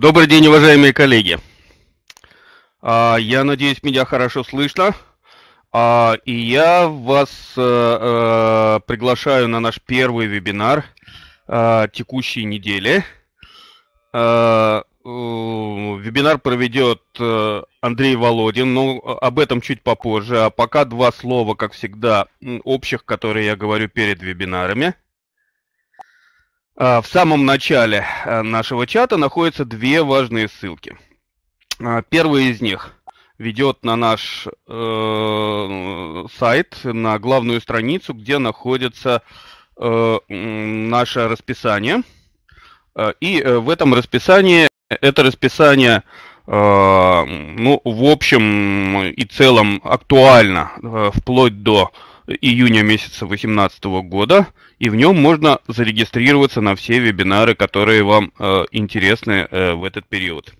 Добрый день, уважаемые коллеги. А, я надеюсь, меня хорошо слышно. А, и я вас э, э, приглашаю на наш первый вебинар э, текущей недели. Вебинар проведет Андрей Володин, но об этом чуть попозже. А пока два слова, как всегда, общих, которые я говорю перед вебинарами – а, в самом начале э, нашего чата находятся две важные ссылки. А, первая из них ведет на наш э, сайт, на главную страницу, где находится э, наше расписание. Э, и э, в этом расписании, это расписание, э, ну, в общем и целом актуально вплоть до июня месяца 2018 года и в нем можно зарегистрироваться на все вебинары, которые вам э, интересны э, в этот период.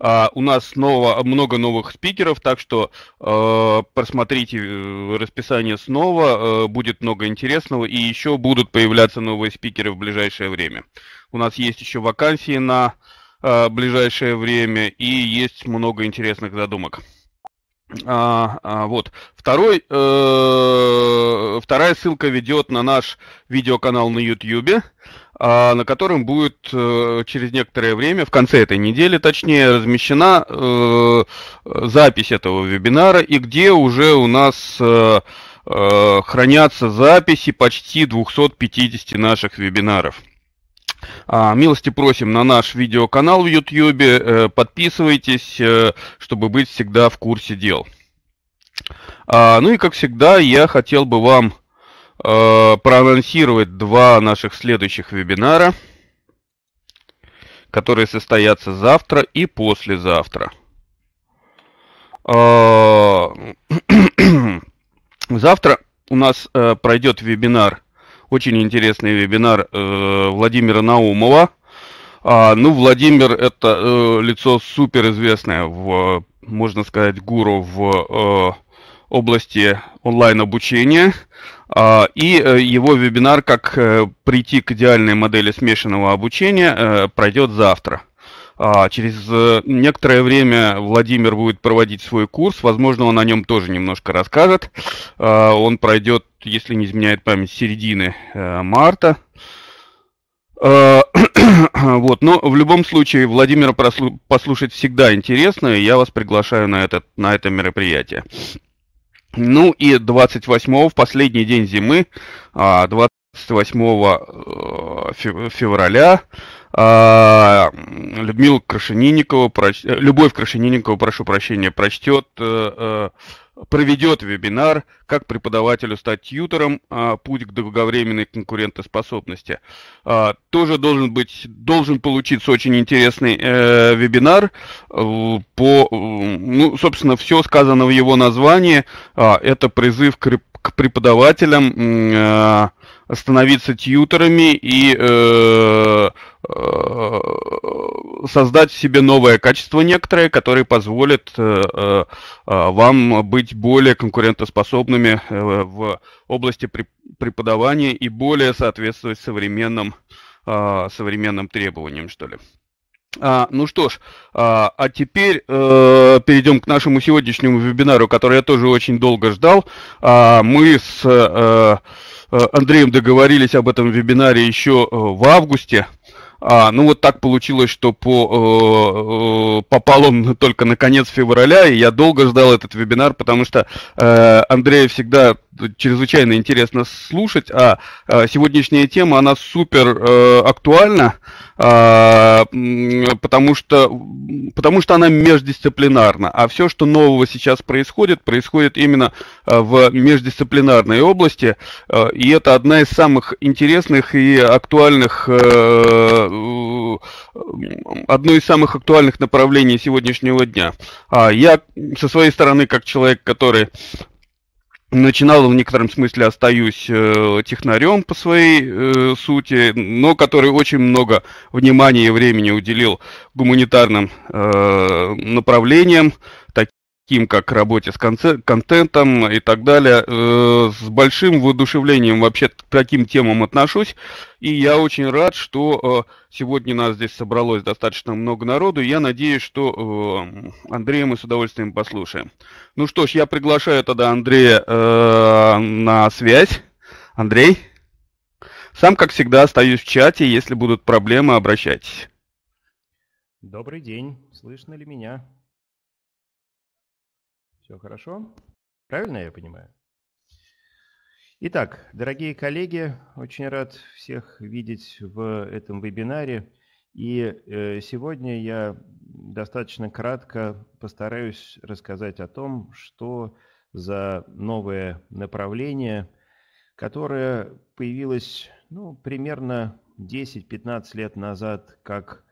А, у нас снова много новых спикеров, так что э, просмотрите э, расписание снова, э, будет много интересного, и еще будут появляться новые спикеры в ближайшее время. У нас есть еще вакансии на э, ближайшее время, и есть много интересных задумок. А, а, вот. Второй, э, вторая ссылка ведет на наш видеоканал на YouTube, э, а, на котором будет э, через некоторое время, в конце этой недели, точнее, размещена э, запись этого вебинара, и где уже у нас э, э, хранятся записи почти 250 наших вебинаров. А, милости просим на наш видеоканал в Ютьюбе. Э, подписывайтесь, э, чтобы быть всегда в курсе дел. А, ну и как всегда, я хотел бы вам э, проанонсировать два наших следующих вебинара, которые состоятся завтра и послезавтра. А, завтра у нас пройдет вебинар очень интересный вебинар э, Владимира Наумова. А, ну, Владимир это э, лицо суперизвестное, в, можно сказать, гуру в э, области онлайн-обучения. А, и э, его вебинар «Как э, прийти к идеальной модели смешанного обучения» э, пройдет завтра. А, через э, некоторое время Владимир будет проводить свой курс, возможно, он о нем тоже немножко расскажет. А, он пройдет, если не изменяет память, середины э, марта. А, вот, но в любом случае Владимира послушать всегда интересно, и я вас приглашаю на, этот, на это мероприятие. Ну и 28-го, в последний день зимы, 28 а, э, февраля, а, Людмила Крашенинникова, проч... Э, Любовь Крашенинникова, прошу прощения, прочтет, э, э, проведет вебинар «Как преподавателю стать тьютором. А, путь к долговременной конкурентоспособности». А, тоже должен быть, должен получиться очень интересный вебинар по, ну, собственно, все сказано в его названии. Это призыв к преподавателям становиться тьютерами и э, э, создать себе новое качество некоторое, которое позволит э, э, э вам быть более конкурентоспособными э, в области преподавания и более соответствовать современным, э, современным требованиям, что ли. А, ну что ж, а, а теперь э, перейдем к нашему сегодняшнему вебинару, который я тоже очень долго ждал. А, мы с... Э, Э, Андреем договорились об этом вебинаре еще э, в августе. А, ну вот так получилось, что по, э, э попал он только на конец февраля, и я долго ждал этот вебинар, потому что э, Андрея всегда чрезвычайно интересно слушать. А, а сегодняшняя тема, она супер э, актуальна, э, потому, что, потому что она междисциплинарна. А все, что нового сейчас происходит, происходит именно а, в междисциплинарной области. Э, и это одна из самых интересных и актуальных, э, одно из самых актуальных направлений сегодняшнего дня. я со своей стороны, как человек, который начинал в некотором смысле остаюсь э, технарем по своей э, сути, но который очень много внимания и времени уделил гуманитарным э, направлениям, таким как работе с контентом и так далее. Э, с большим воодушевлением вообще к таким темам отношусь. И я очень рад, что э, сегодня нас здесь собралось достаточно много народу. Я надеюсь, что э, Андрея мы с удовольствием послушаем. Ну что ж, я приглашаю тогда Андрея на связь. Андрей, сам, как всегда, остаюсь в чате. Если будут проблемы, обращайтесь. Добрый день. Слышно ли меня? Все хорошо? Правильно я понимаю? Итак, дорогие коллеги, очень рад всех видеть в этом вебинаре. И э, сегодня я достаточно кратко постараюсь рассказать о том, что за новое направление, которое появилось ну, примерно 10-15 лет назад как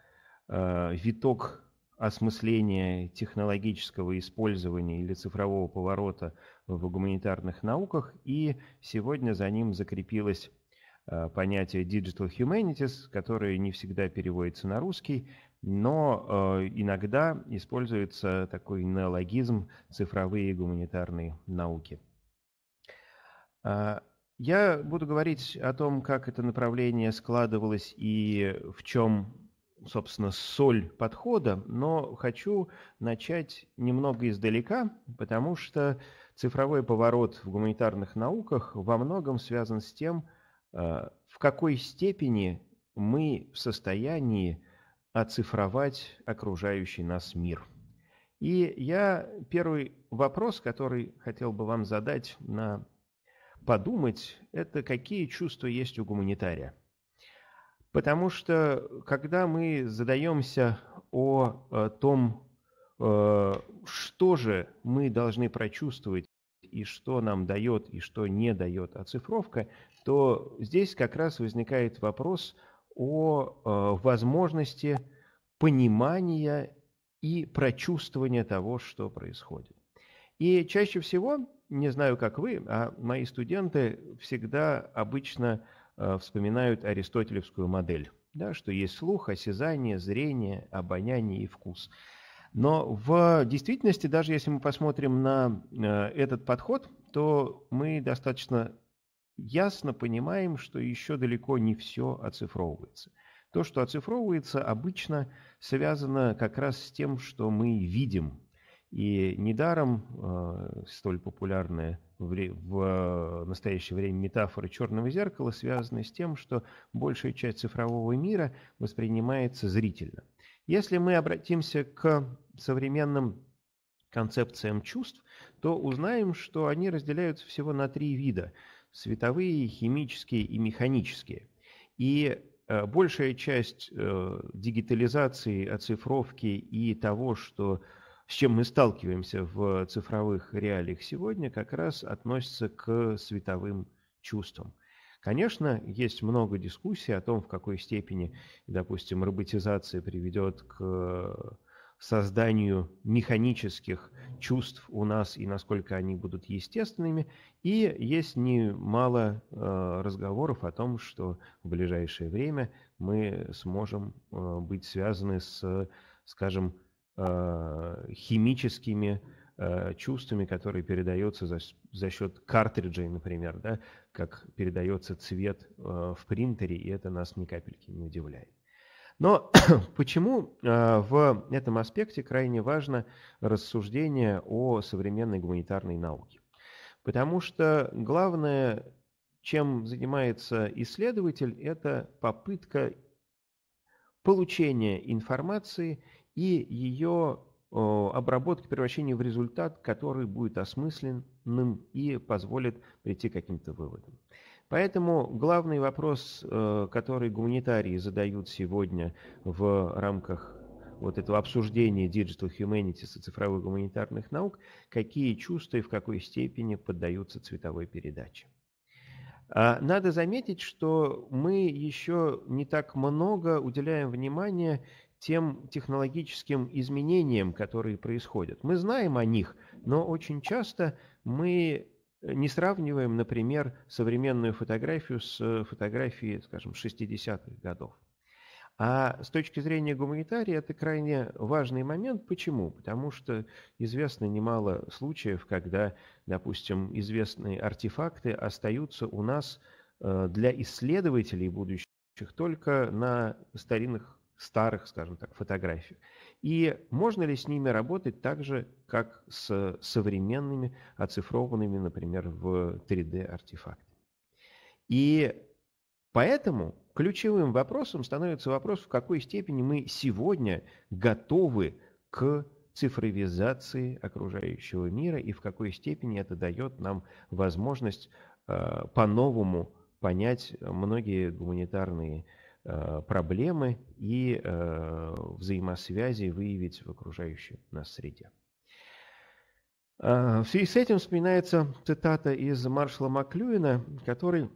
э, виток осмысления технологического использования или цифрового поворота в гуманитарных науках, и сегодня за ним закрепилось э, понятие digital humanities, которое не всегда переводится на русский, но э, иногда используется такой неологизм цифровые гуманитарные науки. А, я буду говорить о том, как это направление складывалось и в чем собственно, соль подхода, но хочу начать немного издалека, потому что цифровой поворот в гуманитарных науках во многом связан с тем, э, в какой степени мы в состоянии оцифровать окружающий нас мир. И я первый вопрос, который хотел бы вам задать на подумать, это какие чувства есть у гуманитария – Потому что когда мы задаемся о э, том, э, что же мы должны прочувствовать и что нам дает и что не дает оцифровка, то здесь как раз возникает вопрос о э, возможности понимания и прочувствования того, что происходит. И чаще всего, не знаю, как вы, а мои студенты всегда обычно Э, вспоминают аристотелевскую модель, да, что есть слух, осязание, зрение, обоняние и вкус. Но в действительности, даже если мы посмотрим на э, этот подход, то мы достаточно ясно понимаем, что еще далеко не все оцифровывается. То, что оцифровывается, обычно связано как раз с тем, что мы видим и недаром э, столь популярная в э, настоящее время метафора черного зеркала связана с тем, что большая часть цифрового мира воспринимается зрительно. Если мы обратимся к современным концепциям чувств, то узнаем, что они разделяются всего на три вида – световые, химические и механические. И э, большая часть дигитализации, оцифровки и того, что с чем мы сталкиваемся в э, цифровых реалиях сегодня, как раз относится к световым чувствам. Конечно, есть много дискуссий о том, в какой степени, допустим, роботизация приведет к э, созданию механических чувств у нас и насколько они будут естественными. И есть немало э, разговоров о том, что в ближайшее время мы сможем э, быть связаны с, скажем, Э, химическими э, чувствами, которые передаются за, счет картриджей, например, да, как передается цвет э, в принтере, и это нас ни капельки не удивляет. Но почему в этом аспекте крайне важно рассуждение о современной гуманитарной науке? Потому что главное, чем занимается исследователь, это попытка получения информации и ее обработки, превращения в результат, который будет осмысленным и позволит прийти к каким-то выводам. Поэтому главный вопрос, э, который гуманитарии задают сегодня в рамках вот этого обсуждения Digital Humanities и цифровых гуманитарных наук, какие чувства и в какой степени поддаются цветовой передаче. А, надо заметить, что мы еще не так много уделяем внимания тем технологическим изменениям, которые происходят. Мы знаем о них, но очень часто мы э, не сравниваем, например, современную фотографию с э, фотографией, скажем, 60-х годов. А с точки зрения гуманитария это крайне важный момент. Почему? Потому что известно немало случаев, когда, допустим, известные артефакты остаются у нас э, для исследователей будущих только на старинных старых, скажем так, фотографий. И можно ли с ними работать так же, как с современными, оцифрованными, например, в 3D артефактами. И поэтому ключевым вопросом становится вопрос, в какой степени мы сегодня готовы к цифровизации окружающего мира и в какой степени это дает нам возможность э, по-новому понять многие гуманитарные Э, проблемы и э, взаимосвязи выявить в окружающей нас среде. Э, в связи с этим вспоминается цитата из маршала Маклюина, который,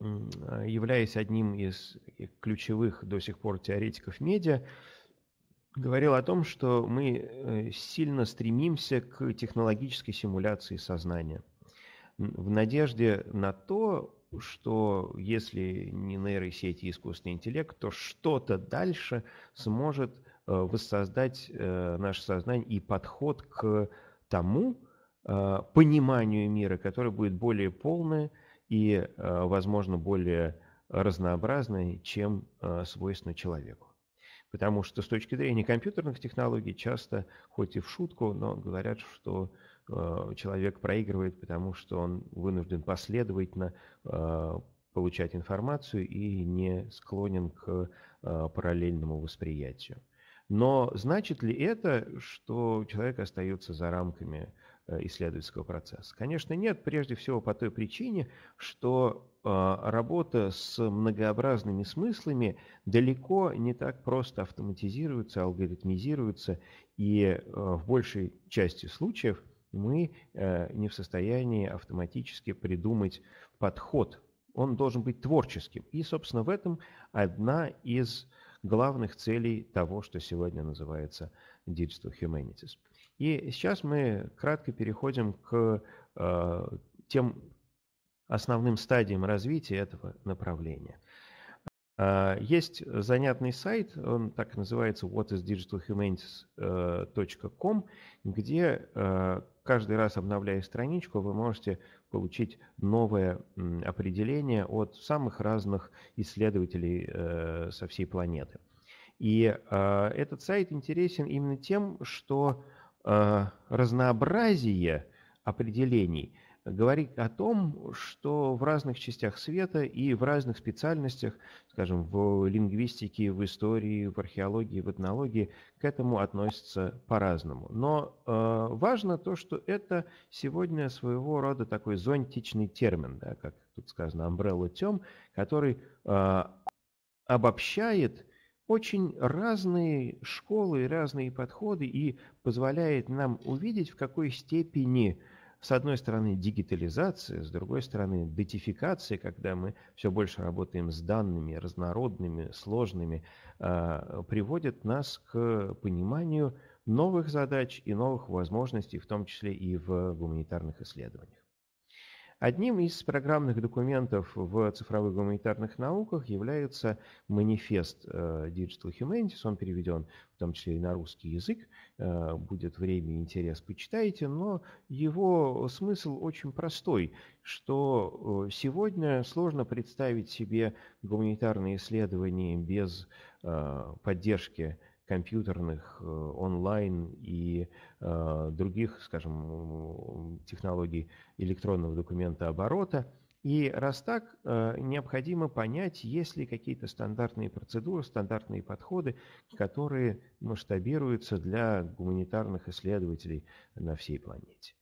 являясь одним из ключевых до сих пор теоретиков медиа, говорил о том, что мы сильно стремимся к технологической симуляции сознания в надежде на то, что если не нейросети и искусственный интеллект, то что-то дальше сможет э, воссоздать э, наше сознание и подход к тому э, пониманию мира, который будет более полное и, возможно, более разнообразное, чем свойственно человеку. Потому что с точки зрения компьютерных технологий часто, хоть и в шутку, но говорят, что э, человек проигрывает, потому что он вынужден последовательно э, получать информацию и не склонен к э, параллельному восприятию. Но значит ли это, что человек остается за рамками Э, исследовательского процесса? Конечно, нет, прежде всего по той причине, что а, работа с многообразными смыслами далеко не так просто автоматизируется, алгоритмизируется, и а, в большей части случаев мы э, не в состоянии автоматически придумать подход. Он должен быть творческим. И, собственно, в этом одна из главных целей того, что сегодня называется Digital Humanities. И сейчас мы кратко переходим к э, тем основным стадиям развития этого направления. Э, есть занятный сайт, он так и называется whatisdigitalhumanities.com, э, где э, каждый раз обновляя страничку, вы можете получить новое определение от самых разных исследователей э, со всей планеты. И э, этот сайт интересен именно тем, что Э, разнообразие определений говорит о том, что в разных частях света и в разных специальностях, скажем, в лингвистике, в истории, в археологии, в этнологии, к этому относятся по-разному. Но э, важно то, что это сегодня своего рода такой зонтичный термин, да, как тут сказано, umbrella тем, который э, обобщает очень разные школы, разные подходы и позволяет нам увидеть, в какой степени с одной стороны дигитализация, с другой стороны датификация, когда мы все больше работаем с данными, разнородными, сложными, а, приводит нас к пониманию новых задач и новых возможностей, в том числе и в гуманитарных исследованиях. Одним из программных документов в цифровых гуманитарных науках является манифест э, Digital Humanities. Он переведен в том числе и на русский язык. Э, будет время и интерес, почитайте. Но его смысл очень простой, что э, сегодня сложно представить себе гуманитарные исследования без поддержки компьютерных, э, онлайн и э, других, скажем, технологий электронного документа оборота. И раз так, э, необходимо понять, есть ли какие-то стандартные процедуры, стандартные подходы, которые масштабируются для гуманитарных исследователей на всей планете.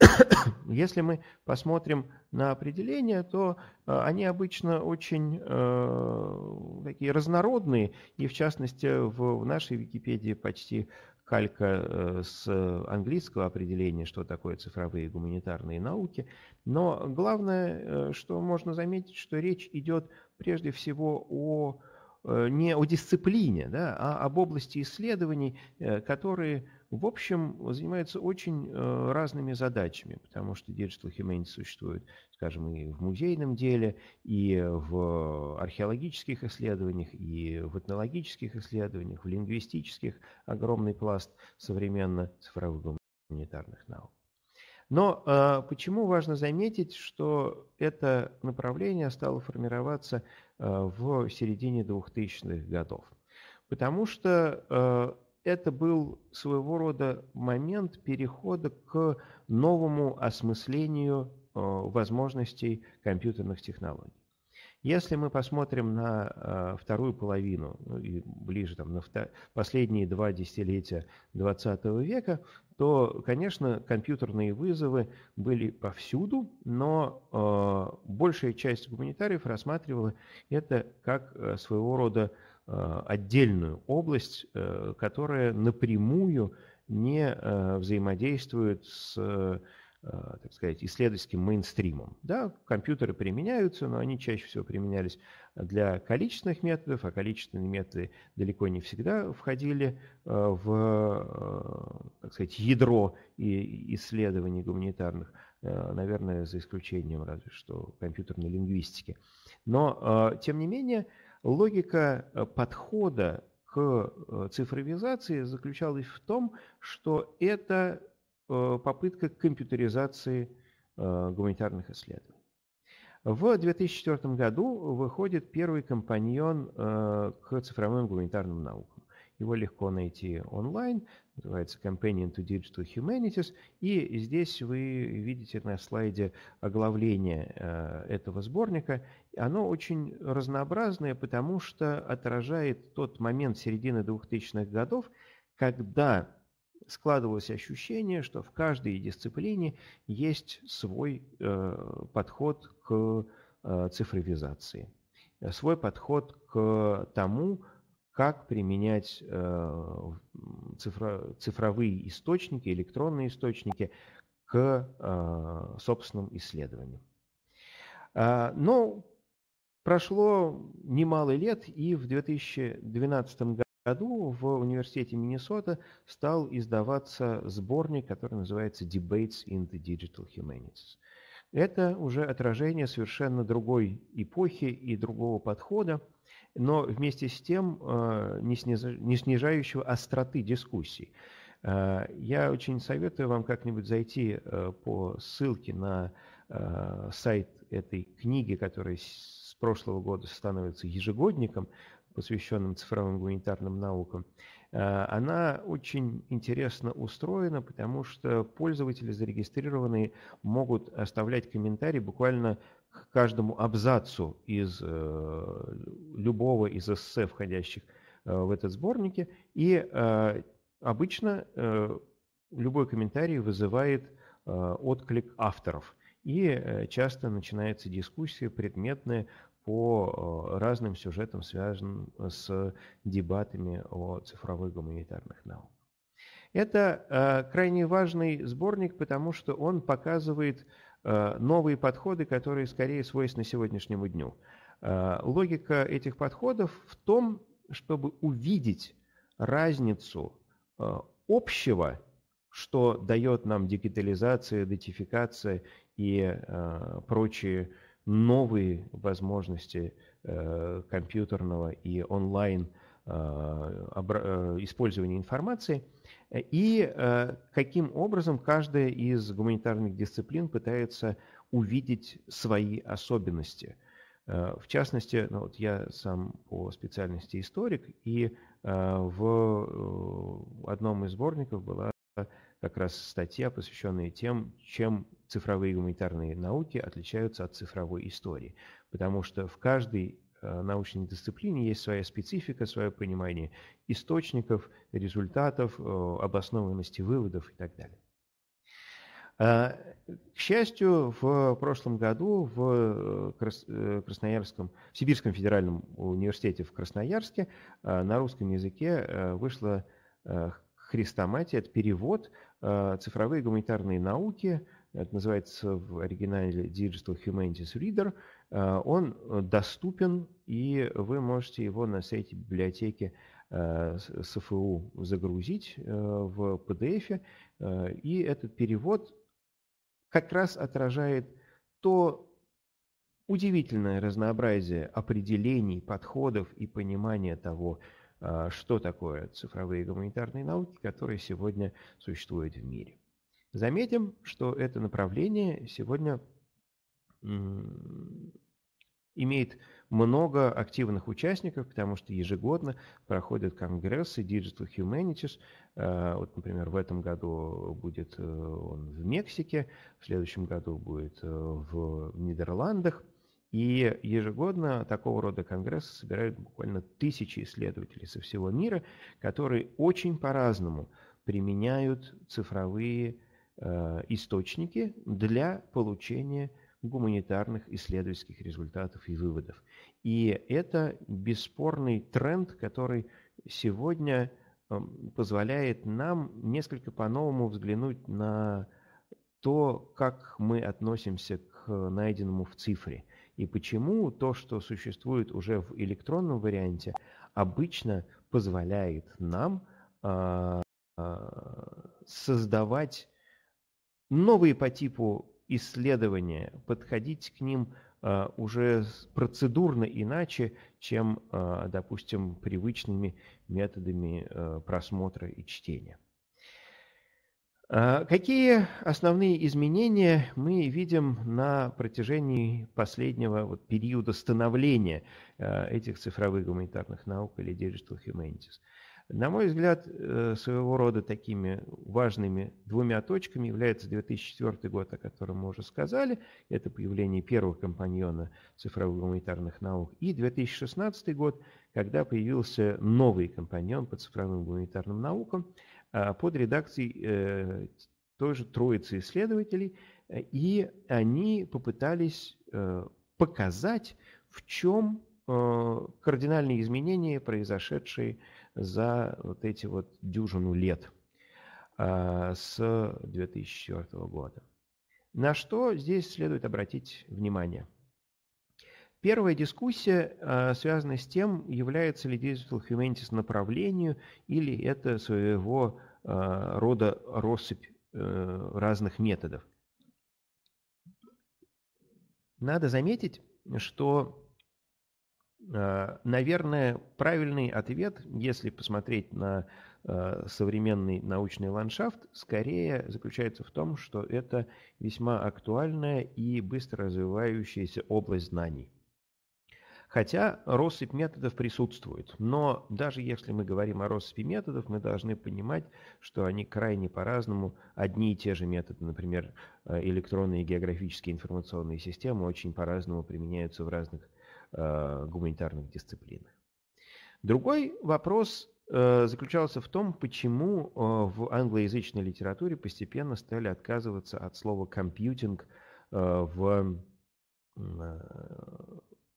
Если мы посмотрим на определения, то э, они обычно очень э, такие разнородные, и в частности в, в нашей Википедии почти калька э, с английского определения, что такое цифровые гуманитарные науки. Но главное, э, что можно заметить, что речь идет прежде всего о не о дисциплине, да, а об области исследований, которые в общем, занимается очень э, разными задачами, потому что Digital Humanities существует, скажем, и в музейном деле, и в археологических исследованиях, и в этнологических исследованиях, в лингвистических, огромный пласт современно цифровых гуманитарных наук. Но э, почему важно заметить, что это направление стало формироваться э, в середине 2000-х годов? Потому что э, это был своего рода момент перехода к новому осмыслению э, возможностей компьютерных технологий. Если мы посмотрим на э, вторую половину, ну, и ближе там, на последние два десятилетия XX века, то, конечно, компьютерные вызовы были повсюду, но э, большая часть гуманитариев рассматривала это как своего рода Э, отдельную область, э, которая напрямую не э, взаимодействует с так сказать, исследовательским мейнстримом. Да, компьютеры применяются, но они чаще всего применялись для количественных методов, а количественные методы далеко не всегда входили в, так сказать, ядро исследований гуманитарных, наверное, за исключением разве что компьютерной лингвистики. Но, тем не менее, Логика э, подхода к э, цифровизации заключалась в том, что это э, попытка компьютеризации гуманитарных исследований. В 2004 году выходит первый компаньон к цифровым гуманитарным наукам. Его легко найти онлайн называется Companion to Digital Humanities, и здесь вы видите на слайде оглавление э, этого сборника. Оно очень разнообразное, потому что отражает тот момент середины 2000-х годов, когда складывалось ощущение, что в каждой дисциплине есть свой э, подход к э, цифровизации, свой подход к тому, как применять э, цифро, цифровые источники, электронные источники к э, собственным исследованиям. А, Но ну, прошло немало лет, и в 2012 году в университете Миннесота стал издаваться сборник, который называется «Debates in the Digital Humanities». Это уже отражение совершенно другой эпохи и другого подхода – но вместе с тем а, не, снижающего остроты дискуссий. А, я очень советую вам как-нибудь зайти а, по ссылке на сайт этой книги, которая с прошлого года становится ежегодником, посвященным цифровым гуманитарным наукам. Она очень интересно устроена, потому что пользователи зарегистрированные могут оставлять комментарии буквально к каждому абзацу из э, любого из эссе, входящих э, в этот сборнике, и э, обычно любой комментарий вызывает отклик авторов. И часто начинается дискуссия предметная по разным сюжетам, связанным с дебатами о цифровых гуманитарных науках. Это э, крайне важный сборник, потому что он показывает Э, новые подходы, которые скорее свойственны сегодняшнему дню. Э, логика этих подходов в том, чтобы увидеть разницу э, общего, что дает нам дигитализация, идентификация и прочие новые возможности компьютерного и онлайн использования информации – Э, и э, каким образом каждая из гуманитарных дисциплин пытается увидеть свои особенности. Э, в частности, ну вот я сам по специальности историк, и в одном из сборников была как раз статья, посвященная тем, чем цифровые гуманитарные науки отличаются от цифровой истории. Потому что в каждой Э, научной дисциплине есть своя специфика, свое понимание источников, результатов, э, обоснованности выводов и так далее. Э, к счастью, в прошлом году в Красноярском, в Сибирском федеральном университете в Красноярске на русском языке вышла хрестоматия, это перевод цифровые гуманитарные науки, это называется в оригинале Digital Humanities Reader – Э, он э, доступен, и вы можете его на сайте библиотеки э, СФУ загрузить в PDF. И этот перевод как раз отражает то удивительное разнообразие определений, подходов и понимания того, что такое цифровые гуманитарные науки, которые сегодня существуют в мире. Заметим, что это направление сегодня имеет много активных участников, потому что ежегодно проходят конгрессы Digital Humanities. Э, вот, например, в этом году будет э, он в Мексике, в следующем году будет э, в Нидерландах. И ежегодно такого рода конгрессы собирают буквально тысячи исследователей со всего мира, которые очень по-разному применяют цифровые источники для получения гуманитарных исследовательских результатов и выводов. И это бесспорный тренд, который сегодня эм, позволяет нам несколько по-новому взглянуть на то, как мы относимся к найденному в цифре. И почему то, что существует уже в электронном варианте, обычно позволяет нам а, а, создавать новые по типу исследования, подходить к ним э, уже процедурно иначе, чем, э, допустим, привычными методами э, просмотра и чтения. Какие основные изменения мы видим на протяжении последнего вот, периода становления этих цифровых гуманитарных наук или Digital Humanities? На мой взгляд, э, своего рода такими важными двумя точками является 2004 год, о котором мы уже сказали. Это появление первого компаньона цифровых гуманитарных наук. И 2016 год, когда появился новый компаньон по цифровым гуманитарным наукам э, под редакцией э, тоже троицы исследователей. И они попытались показать, в чем кардинальные изменения, произошедшие в за вот эти вот дюжину лет а, с 2004 года. На что здесь следует обратить внимание? Первая дискуссия а, связана с тем, является ли Digital Humanities направлению или это своего а, рода россыпь э, разных методов. Надо заметить, что Э, наверное, правильный ответ, если посмотреть на э, современный научный ландшафт, скорее заключается в том, что это весьма актуальная и быстро развивающаяся область знаний. Хотя россыпь методов присутствует, но даже если мы говорим о россыпи методов, мы должны понимать, что они крайне по-разному. Одни и те же методы, например, э, электронные географические информационные системы очень по-разному применяются в разных Э, гуманитарных дисциплин. Другой вопрос э, заключался в том, почему э, в англоязычной литературе постепенно стали отказываться от слова «компьютинг» в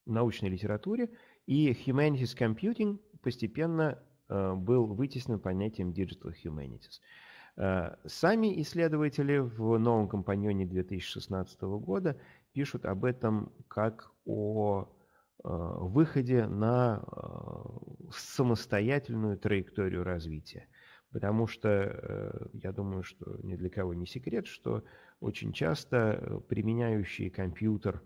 научной литературе, и «humanities computing» постепенно был вытеснен понятием «digital humanities». Сами исследователи в новом компаньоне 2016 года пишут об этом как о Э, выходе на э, самостоятельную траекторию развития. Потому что э, я думаю, что ни для кого не секрет, что очень часто применяющие компьютер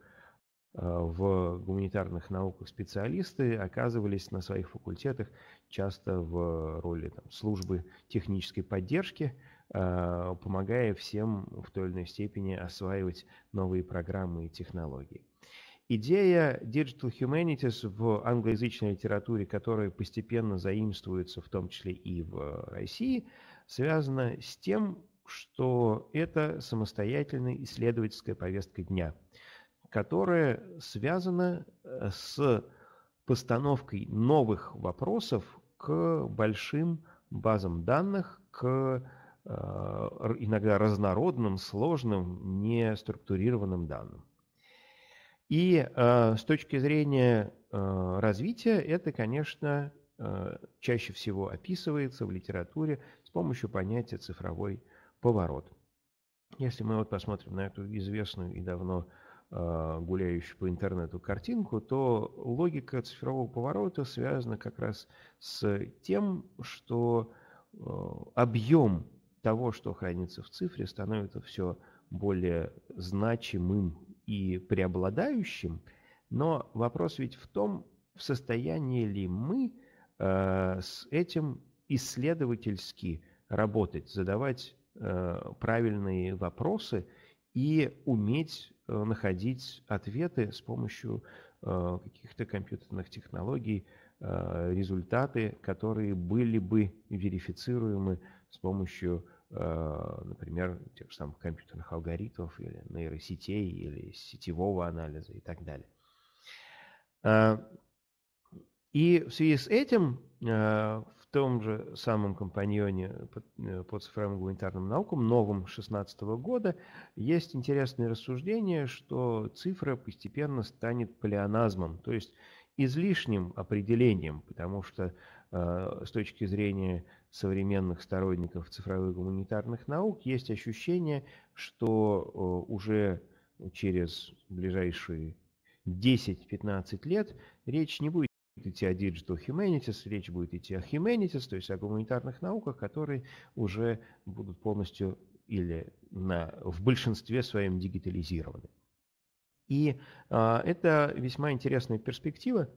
в гуманитарных науках специалисты оказывались на своих факультетах часто в роли там, службы технической поддержки, помогая всем в той или иной степени осваивать новые программы и технологии. Идея Digital Humanities в англоязычной литературе, которая постепенно заимствуется, в том числе и в э, России, связана с тем, что это самостоятельная исследовательская повестка дня, которая связана э, с постановкой новых вопросов к большим базам данных, к э, иногда разнородным, сложным, неструктурированным данным. И э, с точки зрения э, развития это, конечно, э, чаще всего описывается в литературе с помощью понятия цифровой поворот. Если мы вот посмотрим на эту известную и давно э, гуляющую по интернету картинку, то логика цифрового поворота связана как раз с тем, что э, объем того, что хранится в цифре, становится все более значимым и преобладающим, но вопрос ведь в том, в состоянии ли мы э, с этим исследовательски работать, задавать э, правильные вопросы и уметь э, находить ответы с помощью э, каких-то компьютерных технологий, э, результаты, которые были бы верифицируемы с помощью Э, например, тех же самых компьютерных алгоритмов или нейросетей, или сетевого анализа и так далее. Э, и в связи с этим э, в том же самом компаньоне по цифровым гуманитарным наукам, новом 2016 года, есть интересное рассуждение, что цифра постепенно станет палеоназмом, то есть излишним определением, потому что с точки зрения современных сторонников цифровых гуманитарных наук есть ощущение, что э, уже через ближайшие 10-15 лет речь не будет идти о Digital Humanities, речь будет идти о Humanities, то есть о гуманитарных науках, которые уже будут полностью или на, в большинстве своем дигитализированы. И а, это весьма интересная перспектива,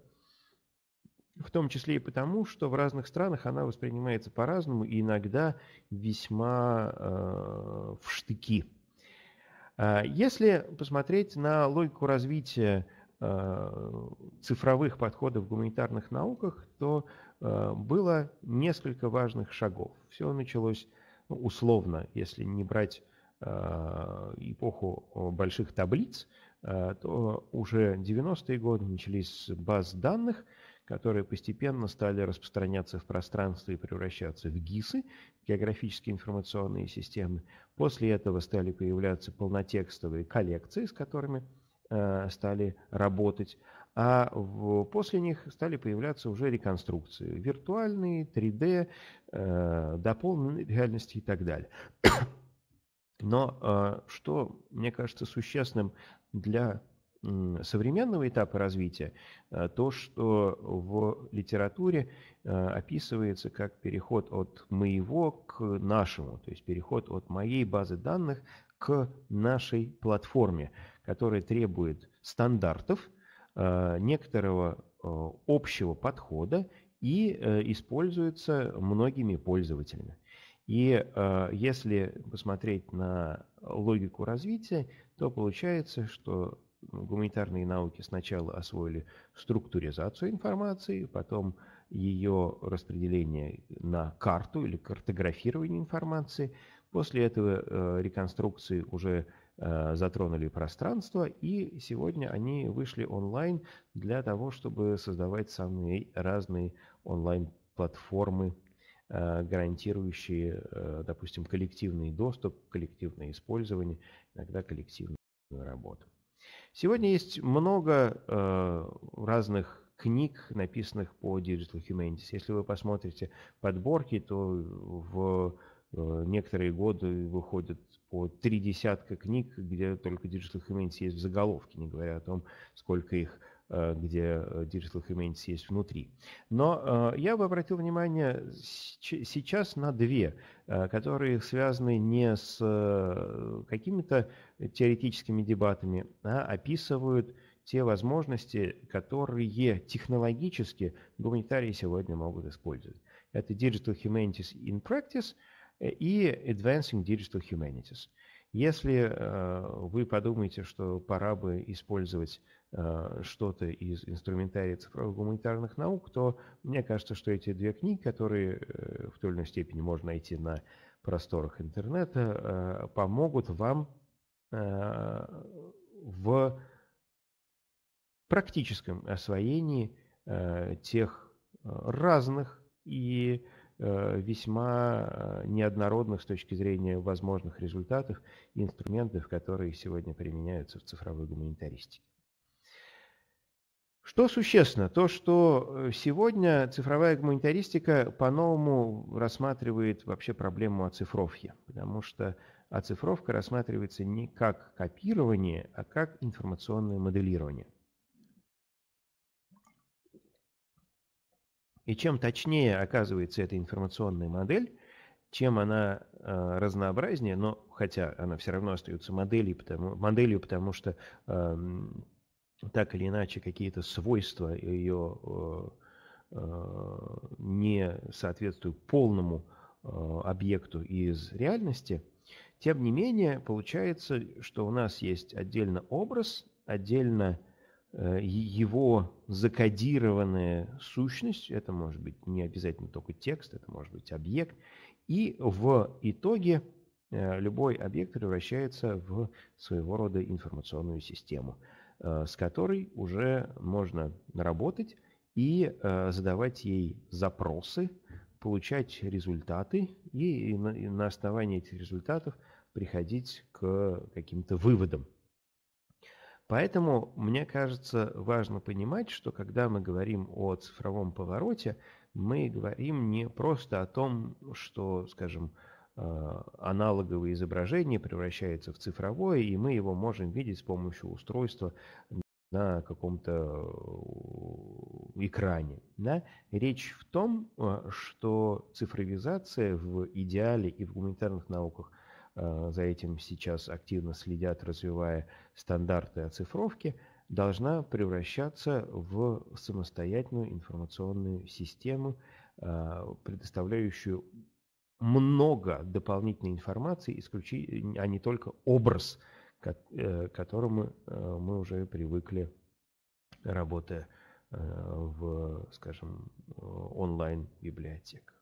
в том числе и потому, что в разных странах она воспринимается по-разному и иногда весьма э, в штыки. Э, если посмотреть на логику развития э, цифровых подходов в гуманитарных науках, то э, было несколько важных шагов. Все началось ну, условно, если не брать эпоху больших таблиц, то уже 90-е годы начались с баз данных – которые постепенно стали распространяться в пространстве и превращаться в ГИСы, географические информационные системы. После этого стали появляться полнотекстовые коллекции, с которыми э, стали работать. А в, после них стали появляться уже реконструкции. Виртуальные, 3D, э, дополненные реальности и так далее. Но э, что, мне кажется, существенным для современного этапа развития, э, то, что в литературе э, описывается как переход от моего к нашему, то есть переход от моей базы данных к нашей платформе, которая требует стандартов, э, некоторого общего подхода и используется многими пользователями. И если посмотреть на логику развития, то получается, что гуманитарные науки сначала освоили структуризацию информации, потом ее распределение на карту или картографирование информации. После этого э, реконструкции уже э, затронули пространство, и сегодня они вышли онлайн для того, чтобы создавать самые разные онлайн-платформы, э, гарантирующие, допустим, коллективный доступ, коллективное использование, иногда коллективную работу. Сегодня есть много э, разных книг, написанных по Digital Humanities. Если вы посмотрите подборки, то в э, некоторые годы выходят по три десятка книг, где только Digital Humanities есть в заголовке, не говоря о том, сколько их э, где Digital Humanities есть внутри. Но э, я бы обратил внимание сейчас на две, которые связаны не с какими-то теоретическими дебатами, а описывают те возможности, которые технологически гуманитарии сегодня могут использовать. Это Digital Humanities in Practice э, и Advancing Digital Humanities. Если э, вы подумаете, что пора бы использовать э, что-то из инструментария цифровых гуманитарных наук, то мне кажется, что эти две книги, которые э, в той или иной степени можно найти на просторах интернета, э, помогут вам Э, в практическом освоении э, тех э, разных и весьма неоднородных с точки зрения возможных результатов инструментов, которые сегодня применяются в цифровой гуманитаристике. Что существенно? То, что сегодня цифровая гуманитаристика по-новому рассматривает вообще проблему оцифровки, потому что оцифровка а рассматривается не как копирование, а как информационное моделирование. И чем точнее оказывается эта информационная модель, чем она э, разнообразнее, но хотя она все равно остается моделью, потому, моделью, потому что э, так или иначе какие-то свойства ее э, э, не соответствуют полному э, объекту из реальности – тем не менее, получается, что у нас есть отдельно образ, отдельно э, его закодированная сущность, это может быть не обязательно только текст, это может быть объект, и в итоге э, любой объект превращается в своего рода информационную систему, э, с которой уже можно работать и задавать ей запросы, получать результаты и на основании этих результатов приходить к каким-то выводам. Поэтому, мне кажется, важно понимать, что когда мы говорим о цифровом повороте, мы говорим не просто о том, что, скажем, э, аналоговое изображение превращается в цифровое, и мы его можем видеть с помощью устройства на каком-то э, экране. Да? Речь в том, э, что цифровизация в идеале и в гуманитарных науках э, за этим сейчас активно следят, развивая стандарты оцифровки, должна превращаться в самостоятельную информационную систему, э, предоставляющую много дополнительной информации, а не только образ, к которому мы уже привыкли, работая в, скажем, онлайн библиотек.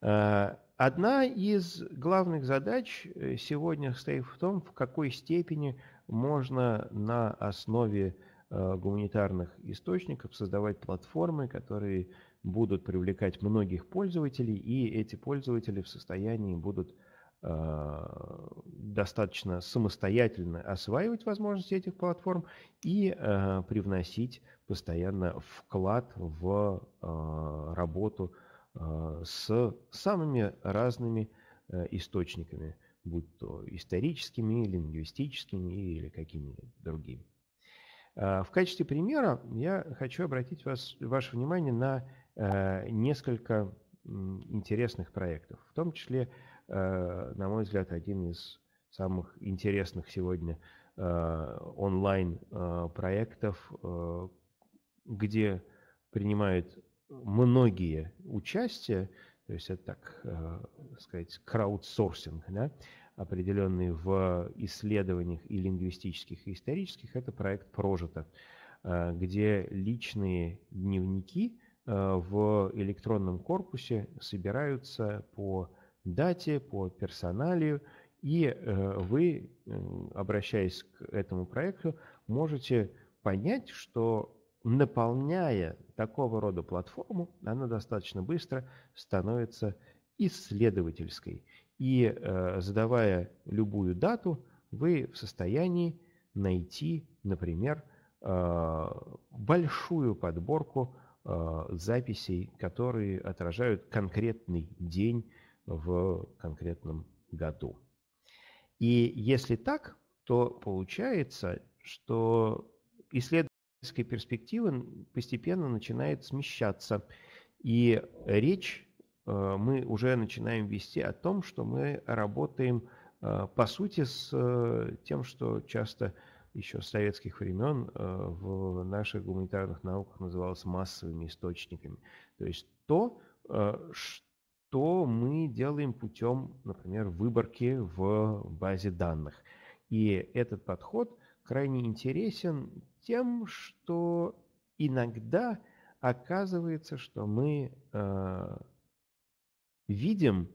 А, одна из главных задач э, сегодня стоит в том, в какой степени можно на основе э, гуманитарных источников создавать платформы, которые будут привлекать многих пользователей, и эти пользователи в состоянии будут а, достаточно самостоятельно осваивать возможности этих платформ и э, привносить постоянно вклад в э, работу э, с самыми разными э, источниками, будь то историческими, лингвистическими или какими то другими. В качестве примера я хочу обратить вас, ваше внимание на э, несколько интересных проектов, в том числе Э, на мой взгляд, один из самых интересных сегодня э, онлайн-проектов, э, где принимают многие участие, то есть это так, сказать, краудсорсинг, да, определенный в исследованиях и лингвистических, и исторических, это проект «Прожито», где личные дневники в электронном корпусе собираются по дате, по персоналию, и э, вы, обращаясь к этому проекту, можете понять, что наполняя такого рода платформу, она достаточно быстро становится исследовательской. И э, задавая любую дату, вы в состоянии найти, например, э, большую подборку записей, которые отражают конкретный день в конкретном году. И если так, то получается, что исследовательская перспектива постепенно начинает смещаться. И речь э, мы уже начинаем вести о том, что мы работаем э, по сути с э, тем, что часто еще с советских времен в наших гуманитарных науках называлось массовыми источниками. То есть то, что то мы делаем путем, например, выборки в базе данных. И этот подход крайне интересен тем, что иногда оказывается, что мы э, видим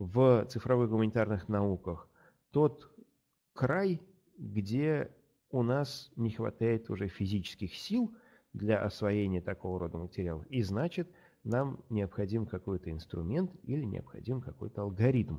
в цифровых гуманитарных науках тот край, где у нас не хватает уже физических сил для освоения такого рода материалов. И значит, нам необходим какой-то инструмент или необходим какой-то алгоритм.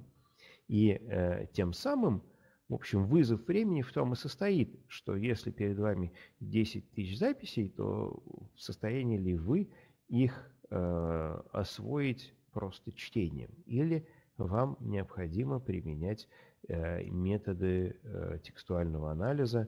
И э, тем самым, в общем, вызов времени в том и состоит, что если перед вами 10 тысяч записей, то в состоянии ли вы их э, освоить просто чтением? Или вам необходимо применять э, методы э, текстуального анализа,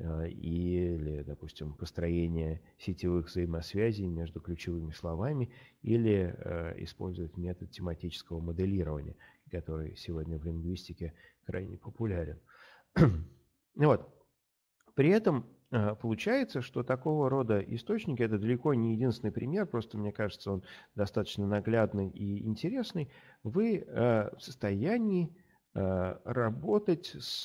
а, или, допустим, построение сетевых взаимосвязей между ключевыми словами, или а, использовать метод тематического моделирования, который сегодня в лингвистике крайне популярен. Ну вот. При этом а, получается, что такого рода источники, это далеко не единственный пример, просто мне кажется, он достаточно наглядный и интересный, вы в состоянии Э, работать с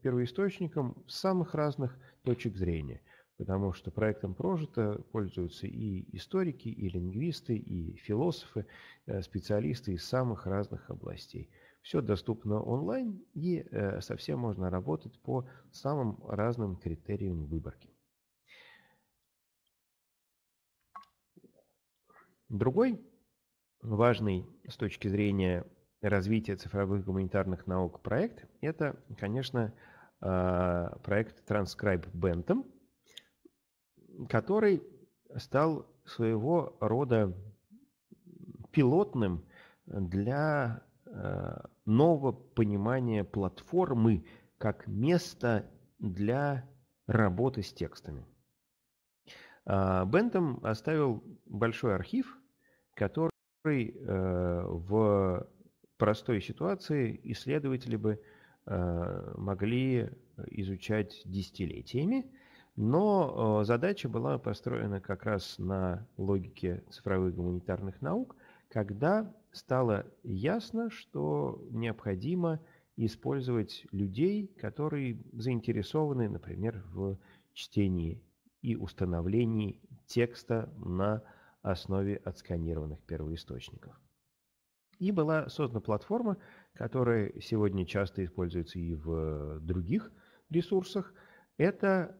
первоисточником с самых разных точек зрения, потому что проектом прожито пользуются и историки, и лингвисты, и философы, э, специалисты из самых разных областей. Все доступно онлайн, и э, совсем можно работать по самым разным критериям выборки. Другой важный с точки зрения развития цифровых гуманитарных наук проект, это, конечно, а, проект Transcribe Bentham, который стал своего рода пилотным для а, нового понимания платформы как места для работы с текстами. Бентом а, оставил большой архив, который в простой ситуации исследователи бы э, могли изучать десятилетиями, но э, задача была построена как раз на логике цифровых гуманитарных наук, когда стало ясно, что необходимо использовать людей, которые заинтересованы, например, в чтении и установлении текста на основе отсканированных первоисточников. И была создана платформа, которая сегодня часто используется и в других ресурсах. Это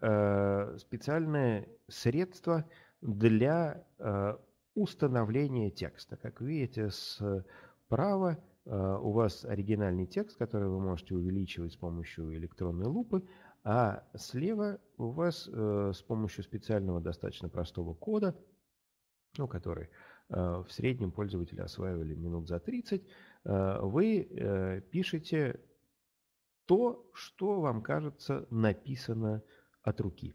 э, специальное средство для э, установления текста. Как видите, справа э, у вас оригинальный текст, который вы можете увеличивать с помощью электронной лупы, а слева у вас э, с помощью специального достаточно простого кода, ну, который Э, в среднем пользователи осваивали минут за 30, э, вы э, пишете то, что вам кажется написано от руки.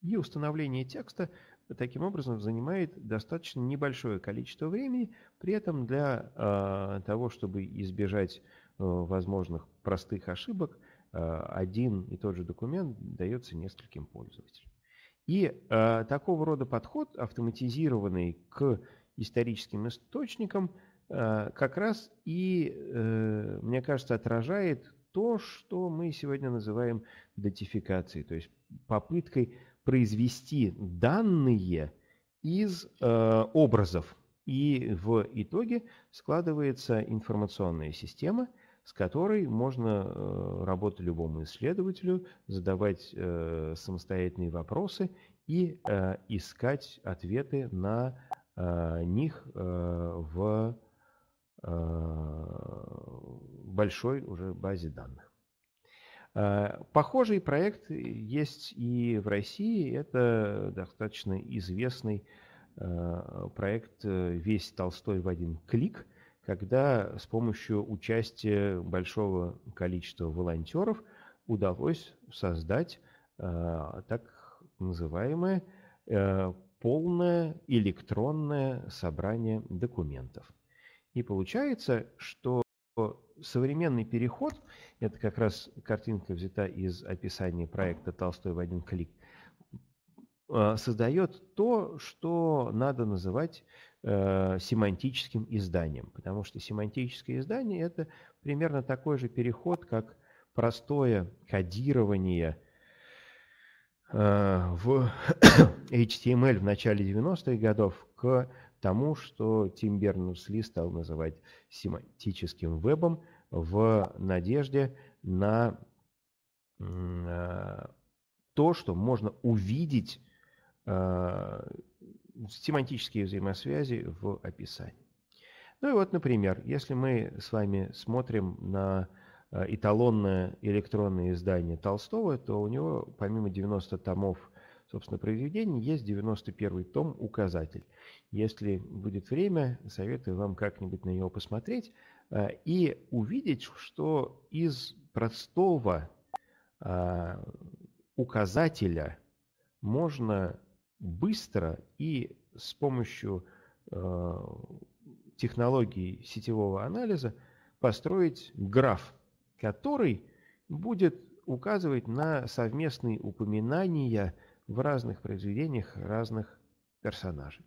И установление текста таким образом занимает достаточно небольшое количество времени, при этом для того, чтобы избежать возможных простых ошибок, один и тот же документ дается нескольким пользователям. И э, такого рода подход, автоматизированный к историческим источникам, э, как раз и, э, мне кажется, отражает то, что мы сегодня называем датификацией, то есть попыткой произвести данные из э, образов. И в итоге складывается информационная система – с которой можно э, работать любому исследователю, задавать э, самостоятельные вопросы и э, искать ответы на них в большой уже базе данных. Похожий проект есть и в России. Это достаточно известный проект «Весь Толстой в один клик», когда с помощью участия большого количества волонтеров удалось создать э, так называемое э, полное электронное собрание документов. И получается, что современный переход, это как раз картинка взята из описания проекта «Толстой в один клик», а, создает то, что надо называть э, семантическим изданием, потому что семантическое издание – это примерно такой же переход, как простое кодирование э, в HTML в начале 90-х годов к тому, что Тим Бернерс-Ли стал называть семантическим вебом в надежде на э, то, что можно увидеть а, семантические взаимосвязи в описании. Ну и вот, например, если мы с вами смотрим на а, эталонное электронное издание Толстого, то у него помимо 90 томов, собственно, произведений, есть 91 том «Указатель». Если будет время, советую вам как-нибудь на него посмотреть а, и увидеть, что из простого указателя можно быстро и с помощью э, технологий сетевого анализа построить граф, который будет указывать на совместные упоминания в разных произведениях разных персонажей.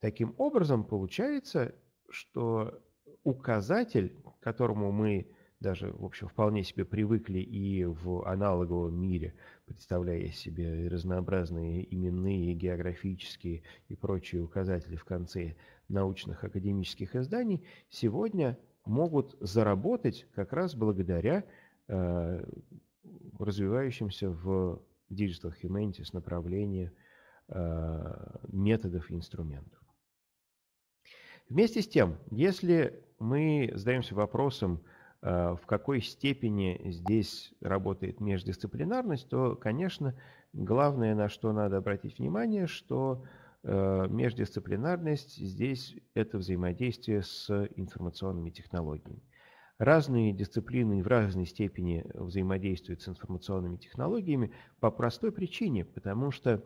Таким образом, получается, что указатель, которому мы даже, в общем, вполне себе привыкли и в аналоговом мире, представляя себе разнообразные именные, географические и прочие указатели в конце научных академических изданий, сегодня могут заработать как раз благодаря э, развивающимся в Digital Humanities направлению э, методов и инструментов. Вместе с тем, если мы задаемся вопросом, Э, в какой степени здесь работает междисциплинарность, то, конечно, главное, на что надо обратить внимание, что э, междисциплинарность здесь это взаимодействие с информационными технологиями. Разные дисциплины в разной степени взаимодействуют с информационными технологиями по простой причине, потому что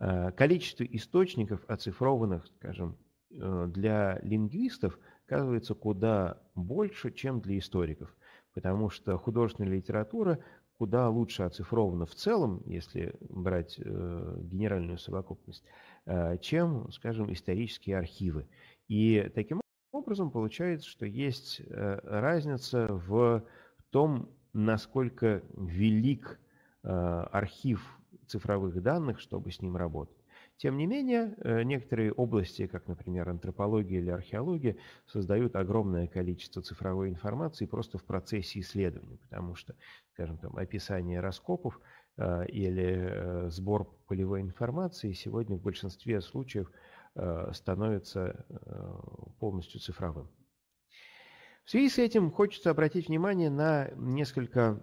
э, количество источников оцифрованных, скажем, для лингвистов – оказывается куда больше, чем для историков, потому что художественная литература куда лучше оцифрована в целом, если брать э, генеральную совокупность, э, чем, скажем, исторические архивы. И таким образом получается, что есть э, разница в том, насколько велик э, архив цифровых данных, чтобы с ним работать. Тем не менее, э, некоторые области, как, например, антропология или археология, создают огромное количество цифровой информации просто в процессе исследования, потому что, скажем, там, описание раскопов э, или э, сбор полевой информации сегодня в большинстве случаев становится полностью цифровым. В связи с этим хочется обратить внимание на несколько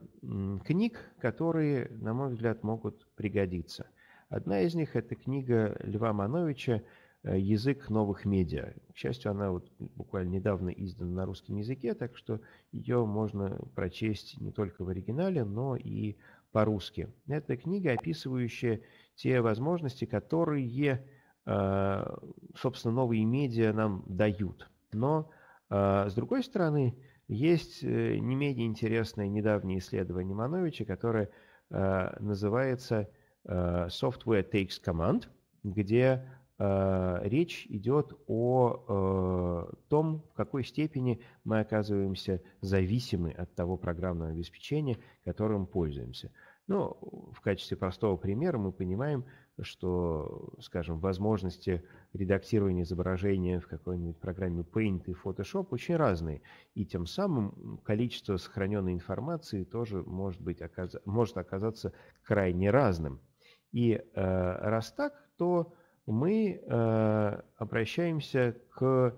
книг, которые, на мой взгляд, могут пригодиться – Одна из них – это книга Льва Мановича «Язык новых медиа». К счастью, она вот буквально недавно издана на русском языке, так что ее можно прочесть не только в оригинале, но и по-русски. Это книга, описывающая те возможности, которые, а, собственно, новые медиа нам дают. Но, а, с другой стороны, есть э, не менее интересное недавнее исследование Мановича, которое а, называется Э, software takes command, где э, речь идет о э, том, в какой степени мы оказываемся зависимы от того программного обеспечения, которым пользуемся. Ну, в качестве простого примера мы понимаем, что, скажем, возможности редактирования изображения в какой-нибудь программе Paint и Photoshop очень разные, и тем самым количество сохраненной информации тоже может, быть, может оказаться крайне разным – и э, раз так, то мы э, обращаемся к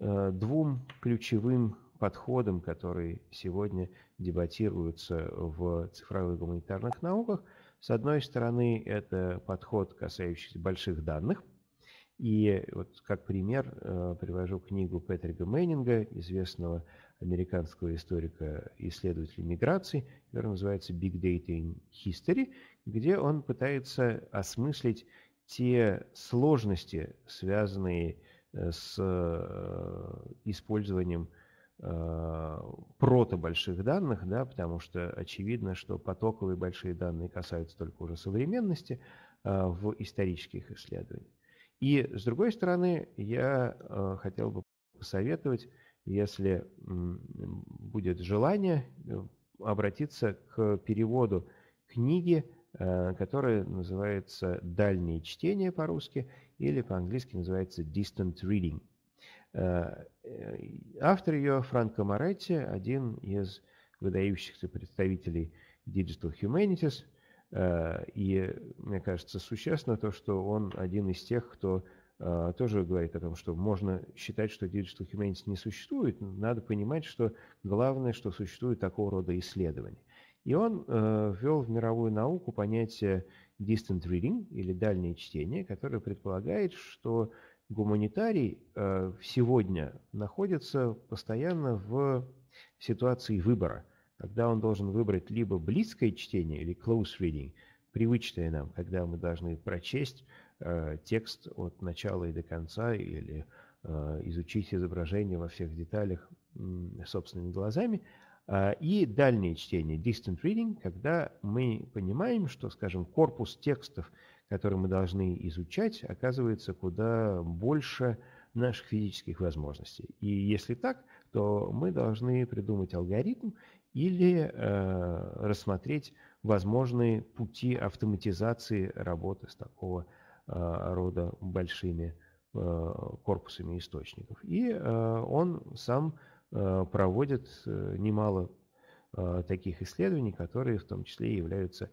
э, двум ключевым подходам, которые сегодня дебатируются в цифровых гуманитарных науках. С одной стороны, это подход, касающийся больших данных. И вот как пример привожу книгу Петрика Мэннинга, известного американского историка и исследователя миграции, которая называется «Big Data in History», где он пытается осмыслить те сложности, связанные э, с э, использованием э, прото больших данных, да, потому что очевидно, что потоковые большие данные касаются только уже современности в исторических исследованиях. И с другой стороны, я хотел бы посоветовать, если будет желание, обратиться к переводу книги Э, которое называется «дальнее чтение» по-русски или по-английски называется «distant reading». Э, э, автор ее Франко Моретти, один из выдающихся представителей Digital Humanities, и мне кажется существенно то, что он один из тех, кто тоже говорит о том, что можно считать, что Digital Humanities не существует, надо понимать, что главное, что существует такого рода исследования. И он э, ввел в мировую науку понятие distant reading или дальнее чтение, которое предполагает, что гуманитарий э, сегодня находится постоянно в ситуации выбора, когда он должен выбрать либо близкое чтение или close reading, привычное нам, когда мы должны прочесть э, текст от начала и до конца или э, изучить изображение во всех деталях собственными глазами, а, и дальнее чтение, distant reading, когда мы понимаем, что, скажем, корпус текстов, которые мы должны изучать, оказывается куда больше наших физических возможностей. И если так, то мы должны придумать алгоритм или э, рассмотреть возможные пути автоматизации работы с такого э, рода большими э, корпусами источников. И э, он сам Э, проводят э, немало э, таких исследований, которые в том числе являются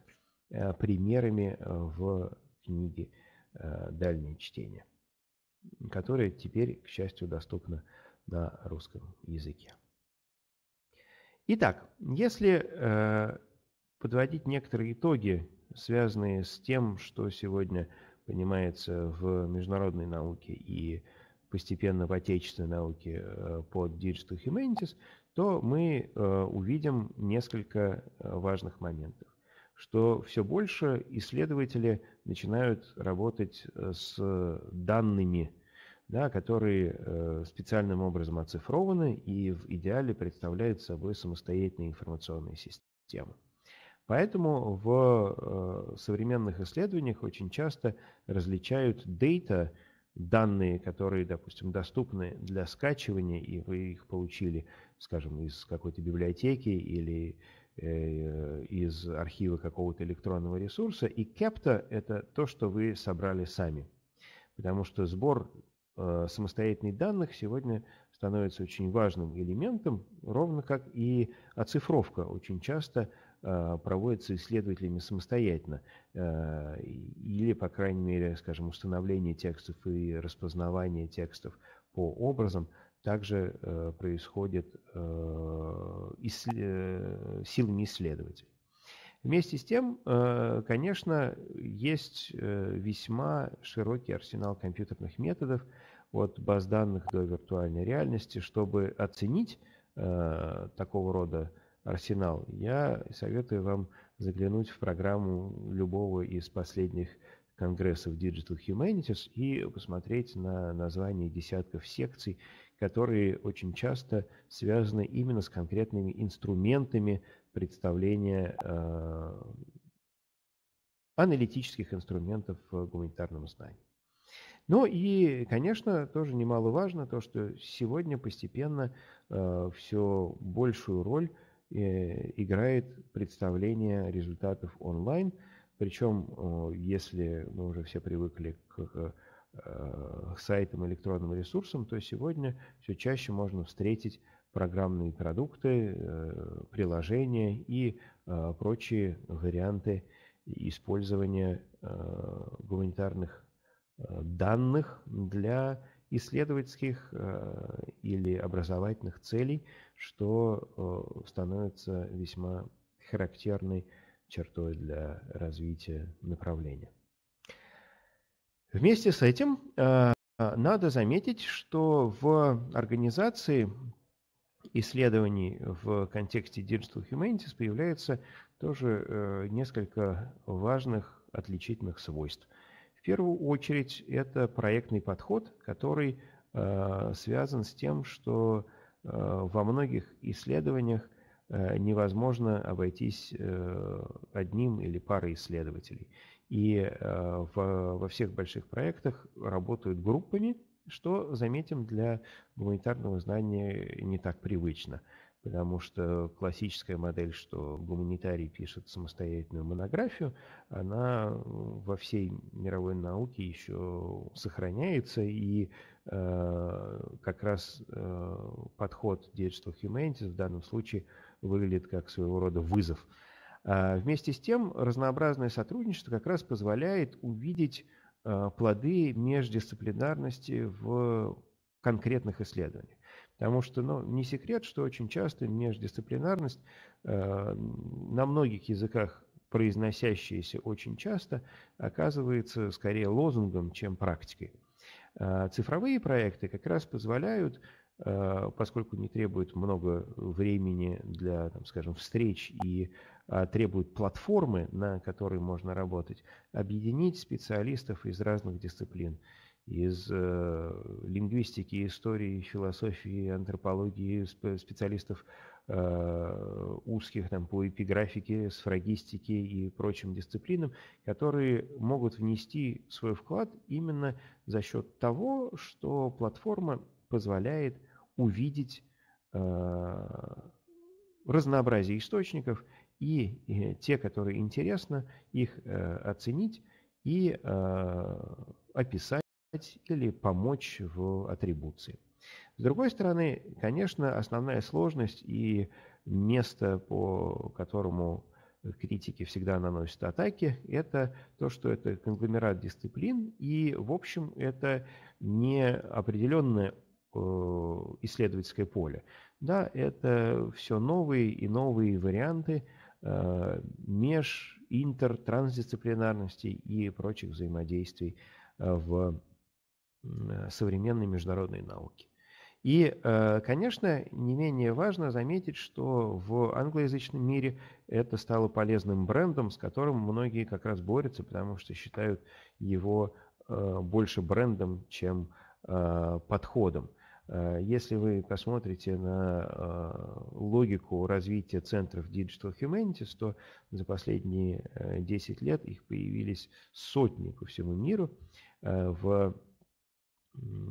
примерами в книге «Дальнее чтение», которая теперь, к счастью, доступна на русском языке. Итак, если подводить некоторые итоги, связанные с тем, что сегодня понимается в международной науке и науке, постепенно в отечественной науке э, под Digital Humanities, то мы э, увидим несколько э, важных моментов. Что все больше исследователи начинают работать с данными, да, которые специальным образом оцифрованы и в идеале представляют собой самостоятельные информационные системы. Поэтому в современных исследованиях очень часто различают data – данные, которые, допустим, доступны для скачивания, и вы их получили, скажем, из какой-то библиотеки или э, из архива какого-то электронного ресурса. И кепта – это то, что вы собрали сами. Потому что сбор э, самостоятельных данных сегодня становится очень важным элементом, ровно как и оцифровка очень часто – Э, проводятся исследователями самостоятельно, э, или, по крайней мере, скажем, установление текстов и распознавание текстов по образам также э, происходит силами исследователей. Вместе с тем, конечно, есть весьма широкий арсенал компьютерных методов, от баз данных до виртуальной реальности, чтобы оценить такого рода арсенал, я советую вам заглянуть в программу любого из последних конгрессов Digital Humanities и посмотреть на название десятков секций, которые очень часто связаны именно с конкретными инструментами представления э, аналитических инструментов в гуманитарном знании. Ну и, конечно, тоже немаловажно то, что сегодня постепенно э, все большую роль Э, играет представление результатов онлайн. Причем, э, если мы уже все привыкли к э, сайтам, электронным ресурсам, то сегодня все чаще можно встретить программные продукты, приложения и прочие варианты использования гуманитарных данных для исследовательских или образовательных целей, что э, становится весьма характерной чертой для развития направления. Вместе с этим э, надо заметить, что в организации исследований в контексте Digital Humanities появляется тоже э, несколько важных отличительных свойств. В первую очередь это проектный подход, который связан с тем, что Э, во многих исследованиях э, невозможно обойтись э, одним или парой исследователей. И во всех больших проектах работают группами, что, заметим, для гуманитарного знания не так привычно, потому что классическая модель, что гуманитарий пишет самостоятельную монографию, она во всей мировой науке еще сохраняется, и Э, как раз э, подход Digital Humanities в данном случае выглядит как своего рода вызов. А вместе с тем, разнообразное сотрудничество как раз позволяет увидеть э, плоды междисциплинарности в конкретных исследованиях. Потому что ну, не секрет, что очень часто междисциплинарность на многих языках произносящаяся очень часто оказывается скорее лозунгом, чем практикой. А, цифровые проекты как раз позволяют, а, поскольку не требуют много времени для, там, скажем, встреч и а, требуют платформы, на которой можно работать, объединить специалистов из разных дисциплин из э, лингвистики, истории, философии, антропологии, специалистов Э, узких там, по эпиграфике, сфрагистике и прочим дисциплинам, которые могут внести свой вклад именно за счет того, что платформа позволяет увидеть э, разнообразие источников и те, которые интересно, их э, оценить и описать или помочь в атрибуции. С другой стороны, конечно, основная сложность и место, по которому критики всегда наносят атаки, это то, что это конгломерат дисциплин, и, в общем, это не определенное э, исследовательское поле. Да, это все новые и новые варианты э, меж, интер, трансдисциплинарности и прочих взаимодействий э, в современной международной науке. И, э, конечно, не менее важно заметить, что в англоязычном мире это стало полезным брендом, с которым многие как раз борются, потому что считают его э, больше брендом, чем э, подходом. Если вы посмотрите на логику развития центров Digital Humanities, то за последние 10 лет их появились сотни по всему миру. В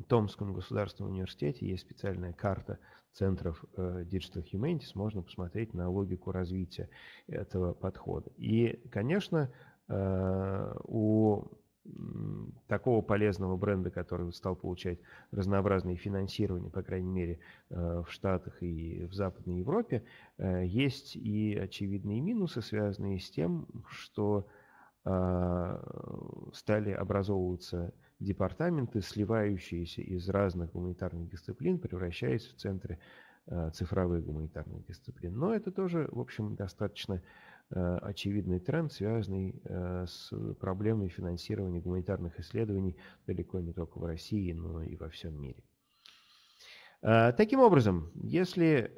Томском государственном университете есть специальная карта центров э, Digital Humanities, можно посмотреть на логику развития этого подхода. И, конечно, э, у такого полезного бренда, который стал получать разнообразные финансирования, по крайней мере, э, в Штатах и в Западной Европе, есть и очевидные минусы, связанные с тем, что стали образовываться департаменты, сливающиеся из разных гуманитарных дисциплин, превращаясь в центры э, цифровых гуманитарных дисциплин. Но это тоже, в общем, достаточно э, очевидный тренд, связанный э, с проблемой финансирования гуманитарных исследований далеко не только в России, но и во всем мире. Таким образом, если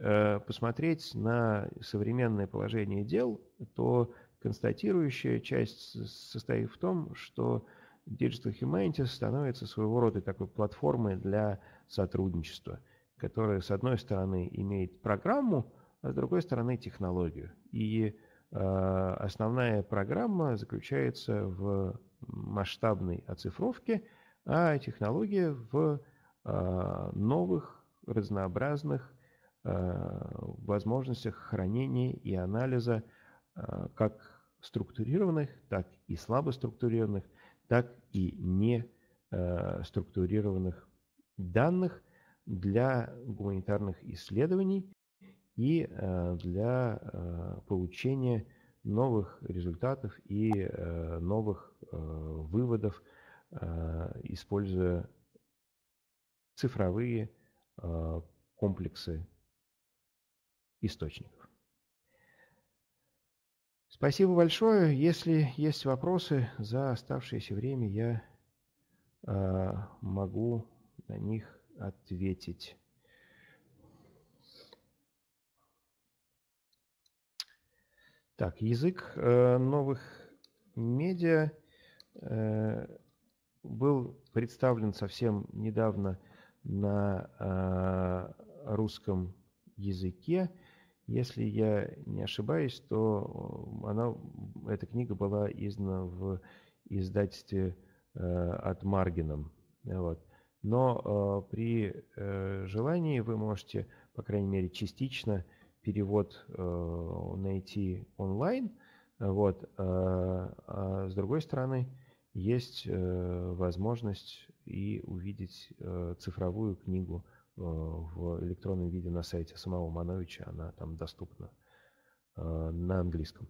посмотреть на современное положение дел, то констатирующая часть состоит в том, что Digital Humanities становится своего рода такой платформой для сотрудничества, которая, с одной стороны, имеет программу, а с другой стороны, технологию. И э, основная программа заключается в масштабной оцифровке, а технология в э, новых разнообразных э, возможностях хранения и анализа э, как структурированных, так и слабо структурированных – так и не э, структурированных данных для гуманитарных исследований и э, для э, получения новых результатов и новых выводов, используя цифровые комплексы источников. Спасибо большое. Если есть вопросы, за оставшееся время я э, могу на них ответить. Так, язык э, новых медиа э, был представлен совсем недавно на э, русском языке. Если я не ошибаюсь, то э, она, эта книга была издана в издательстве э, от Маргином. Э, вот. Но при желании вы можете, по крайней мере, частично перевод найти онлайн. Вот. А с другой стороны, есть возможность и увидеть цифровую книгу в электронном виде на сайте самого Мановича, она там доступна э, на английском.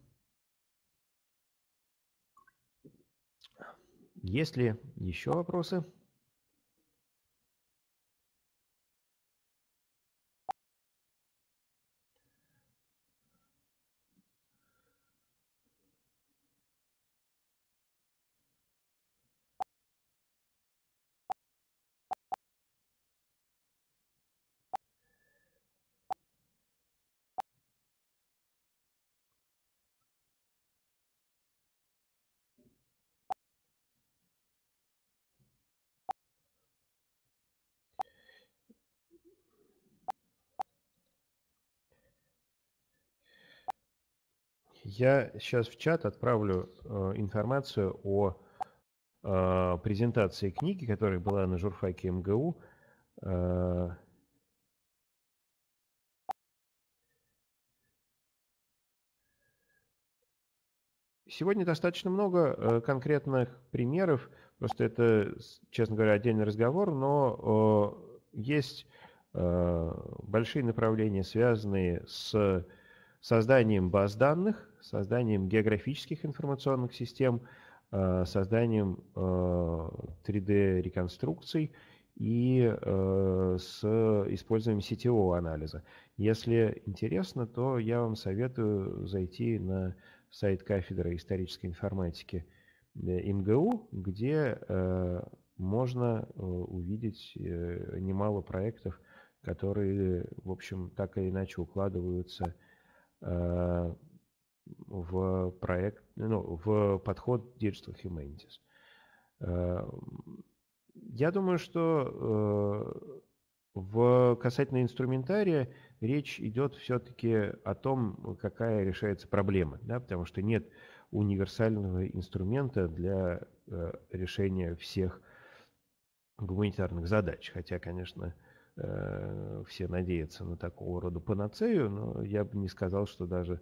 Есть ли еще вопросы? Я сейчас в чат отправлю э, информацию о э, презентации книги, которая была на журфаке МГУ. Э, Сегодня достаточно много э, конкретных примеров, просто это, честно говоря, отдельный разговор, но э, есть э, большие направления, связанные с созданием баз данных, созданием географических информационных систем, э, созданием 3D-реконструкций э, и э, с использованием сетевого анализа. Если интересно, то я вам советую зайти на сайт кафедры исторической информатики МГУ, где можно увидеть немало проектов, которые, в общем, так или иначе укладываются в Э, в проект, ну, в подход Digital Humanities. Э, я думаю, что э, в касательно инструментария речь идет все-таки о том, какая решается проблема, да, потому что нет универсального инструмента для решения всех гуманитарных задач, хотя, конечно, э, Э, все надеются на такого рода панацею, но я бы не сказал, что даже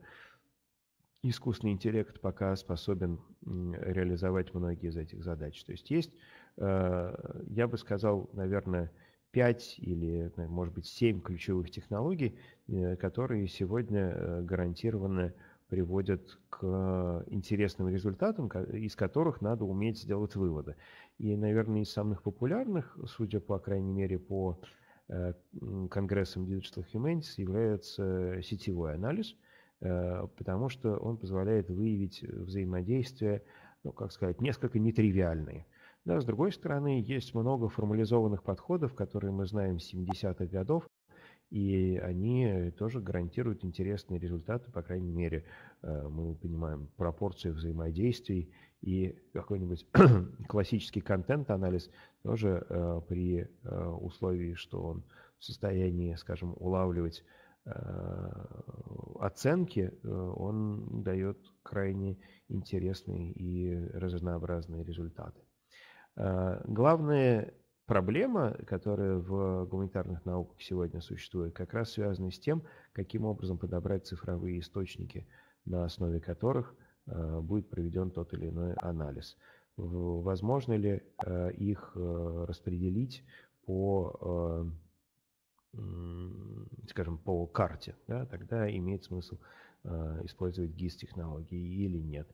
искусственный интеллект пока способен реализовать многие из этих задач. То есть есть, э, я бы сказал, наверное, 5 или, может быть, 7 ключевых технологий, э, которые сегодня гарантированно приводят к интересным результатам, из которых надо уметь сделать выводы. И, наверное, из самых популярных, судя по крайней мере по Э, Конгрессом Digital Humanities является сетевой анализ, э, потому что он позволяет выявить взаимодействия, ну, как сказать, несколько нетривиальные. Да, с другой стороны, есть много формализованных подходов, которые мы знаем с 70-х годов, и они тоже гарантируют интересные результаты, по крайней мере, э, мы понимаем пропорции взаимодействий и какой-нибудь классический контент-анализ тоже э, при э, условии, что он в состоянии, скажем, улавливать э, оценки, э, он дает крайне интересные и разнообразные результаты. Э, главная проблема, которая в гуманитарных науках сегодня существует, как раз связана с тем, каким образом подобрать цифровые источники, на основе которых – Э, будет проведен тот или иной анализ. Возможно ли э, их э, распределить по, скажем, по карте? Да? Тогда имеет смысл использовать GIS-технологии или нет.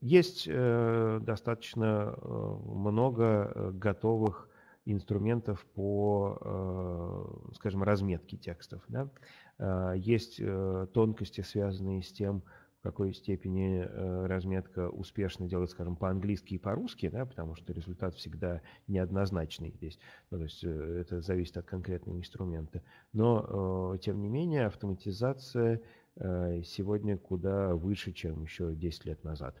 Есть достаточно много готовых инструментов по, скажем, разметке текстов. Да? Есть тонкости, связанные с тем, какой степени э, разметка успешно делает, скажем, по-английски и по-русски, да, потому что результат всегда неоднозначный здесь. Ну, то есть э, это зависит от конкретного инструмента. Но, э, тем не менее, автоматизация э, сегодня куда выше, чем еще 10 лет назад.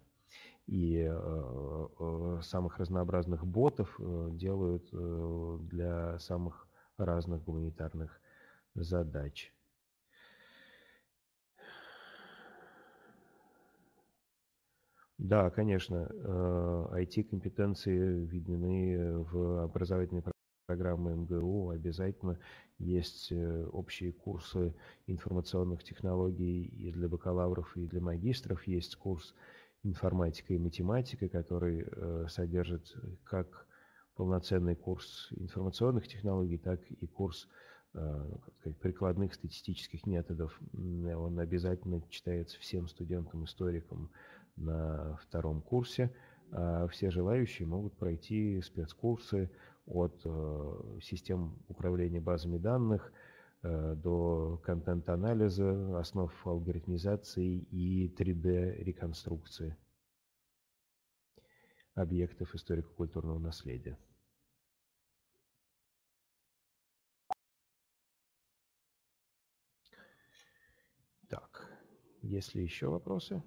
И э, э, самых разнообразных ботов делают для самых разных гуманитарных задач. Да, конечно. IT-компетенции э, видны в образовательной программы МГУ обязательно есть э, общие курсы информационных технологий и для бакалавров, и для магистров. Есть курс информатика и математика, который э, содержит как полноценный курс информационных технологий, так и курс сказать, прикладных статистических методов. Он обязательно читается всем студентам-историкам на втором курсе. А, все желающие могут пройти спецкурсы от э, систем управления базами данных э, до контент-анализа, основ алгоритмизации и 3D-реконструкции объектов историко-культурного наследия. Так, есть ли еще вопросы?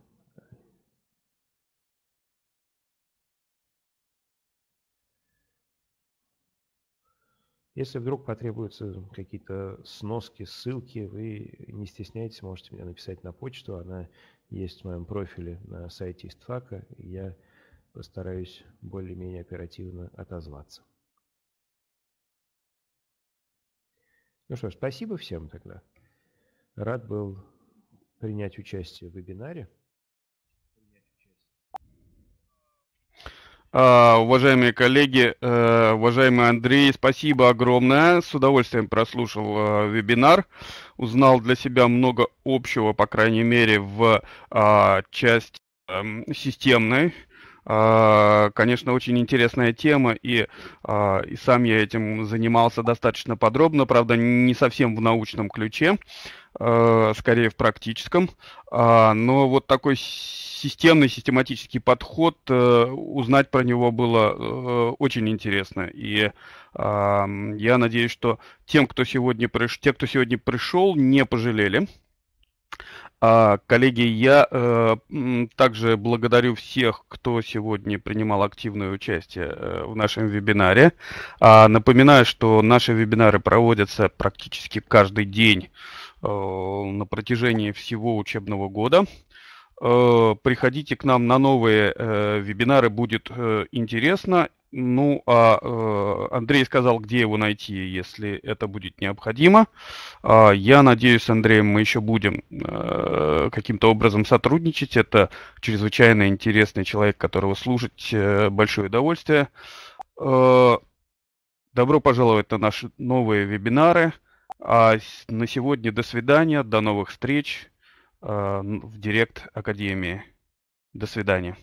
Если вдруг потребуются какие-то сноски, ссылки, вы не стесняйтесь, можете мне написать на почту. Она есть в моем профиле на сайте Истфака. И я постараюсь более-менее оперативно отозваться. Ну что ж, спасибо всем тогда. Рад был принять участие в вебинаре. А, уважаемые коллеги, э, уважаемый Андрей, спасибо огромное. С удовольствием прослушал э, вебинар, узнал для себя много общего, по крайней мере, в а, часть эм, системной а, конечно, очень интересная тема, и, а, и сам я этим занимался достаточно подробно, правда, не совсем в научном ключе, а, скорее в практическом. Но вот такой системный, систематический подход, э, узнать про него было э, очень интересно. И я надеюсь, что тем, кто сегодня, приш... те, кто сегодня пришел, не пожалели. А, коллеги, я э, также благодарю всех, кто сегодня принимал активное участие э, в нашем вебинаре. А, напоминаю, что наши вебинары проводятся практически каждый день э, на протяжении всего учебного года. Э, приходите к нам на новые э, вебинары, будет э, интересно. Ну, а Андрей сказал, где его найти, если это будет необходимо. А, я надеюсь, с Андреем мы еще будем каким-то образом сотрудничать. Это чрезвычайно интересный человек, которого слушать большое удовольствие. Добро пожаловать на наши новые вебинары. А на сегодня до свидания, до новых встреч. Э, в Директ Академии. До свидания.